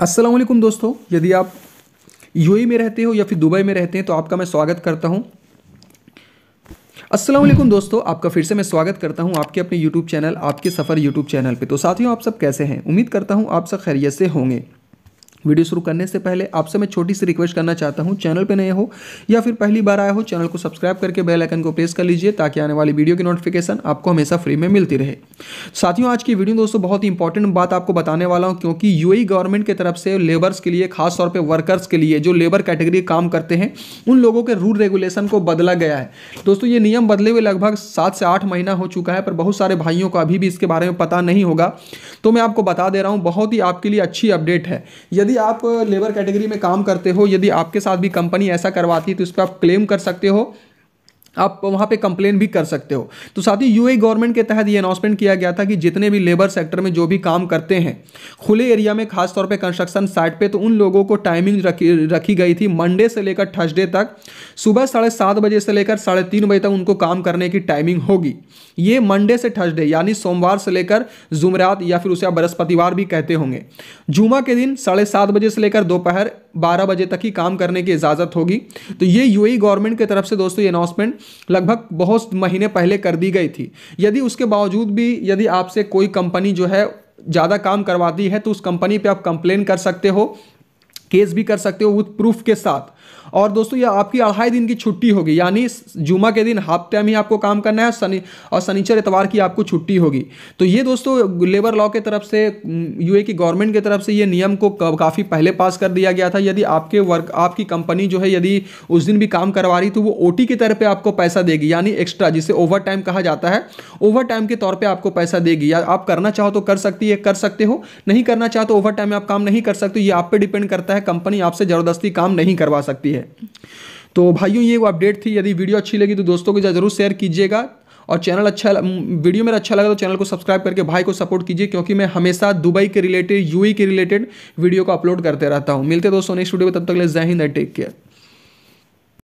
असलम दोस्तों यदि आप यूएई में रहते हो या फिर दुबई में रहते हैं तो आपका मैं स्वागत करता हूँ असलम दोस्तों आपका फिर से मैं स्वागत करता हूं आपके अपने YouTube चैनल आपके सफ़र YouTube चैनल पे तो साथियों आप सब कैसे हैं उम्मीद करता हूं आप सब खैरियत से होंगे वीडियो शुरू करने से पहले आपसे मैं छोटी सी रिक्वेस्ट करना चाहता हूँ चैनल पर नए हो या फिर पहली बार आए हो चैनल को सब्सक्राइब करके बेल आइकन को प्रेस कर लीजिए ताकि आने वाली वीडियो की नोटिफिकेशन आपको हमेशा फ्री में मिलती रहे साथियों आज की वीडियो दोस्तों बहुत ही इंपॉर्टेंट बात आपको बताने वाला हूँ क्योंकि यू गवर्नमेंट e की तरफ से लेबर्स के लिए खासतौर पर वर्कर्स के लिए जो लेबर कैटेगरी काम करते हैं उन लोगों के रूल रेगुलेशन को बदला गया है दोस्तों ये नियम बदले हुए लगभग सात से आठ महीना हो चुका है पर बहुत सारे भाइयों को अभी भी इसके बारे में पता नहीं होगा तो मैं आपको बता दे रहा हूँ बहुत ही आपके लिए अच्छी अपडेट है यदि यदि आप लेबर कैटेगरी में काम करते हो यदि आपके साथ भी कंपनी ऐसा करवाती है तो इस पर आप क्लेम कर सकते हो आप वहाँ पे कंप्लेन भी कर सकते हो तो साथ ही यूए गवर्नमेंट के तहत ये अनाउंसमेंट किया गया था कि जितने भी लेबर सेक्टर में जो भी काम करते हैं खुले एरिया में खासतौर पे कंस्ट्रक्शन साइट पे तो उन लोगों को टाइमिंग रखी रखी गई थी मंडे से लेकर थर्सडे तक सुबह साढ़े सात बजे से लेकर साढ़े तीन बजे तक उनको काम करने की टाइमिंग होगी ये मंडे से थर्सडे यानी सोमवार से लेकर जुमरात या फिर उसे आप बृहस्पतिवार भी कहते होंगे जुमा के दिन साढ़े सात बजे से लेकर दोपहर बारह बजे तक ही काम करने की इजाज़त होगी तो ये यू गवर्नमेंट की तरफ से दोस्तों ये अनाउंसमेंट लगभग बहुत महीने पहले कर दी गई थी यदि उसके बावजूद भी यदि आपसे कोई कंपनी जो है ज़्यादा काम करवाती है तो उस कंपनी पे आप कंप्लेन कर सकते हो केस भी कर सकते हो विथ प्रूफ के साथ और दोस्तों ये आपकी अढ़ाई दिन की छुट्टी होगी यानी जुमा के दिन हाफ टाइम ही आपको काम करना है सनी और शनिचर एतवार की आपको छुट्टी होगी तो ये दोस्तों लेबर लॉ की तरफ से यूए की गवर्नमेंट की तरफ से ये नियम को काफ़ी पहले पास कर दिया गया था यदि आपके वर्क आपकी कंपनी जो है यदि उस दिन भी काम करवा रही तो वो ओ की तरह पर आपको पैसा देगी यानी एक्स्ट्रा जिसे ओवर टाइम कहा जाता है ओवर टाइम के तौर पर आपको पैसा देगी या आप करना चाहो तो कर सकती है कर सकते हो नहीं करना चाहो तो ओवर टाइम में आप काम नहीं कर सकते ये आप पे डिपेंड करता है कंपनी आपसे ज़बरदस्ती काम नहीं करवा सकती सकती है तो भाइयों ये वो अपडेट थी यदि वीडियो अच्छी लगी तो दोस्तों के साथ जरूर शेयर कीजिएगा और चैनल अच्छा वीडियो मेरा अच्छा लगा तो चैनल को सब्सक्राइब करके भाई को सपोर्ट कीजिए क्योंकि मैं हमेशा दुबई के रिलेटेड यूएई e के रिलेटेड वीडियो को अपलोड करते रहता हूँ मिलते दोस्तों नेक्स्ट वीडियो में तब तक ले जय हिंद टेक केयर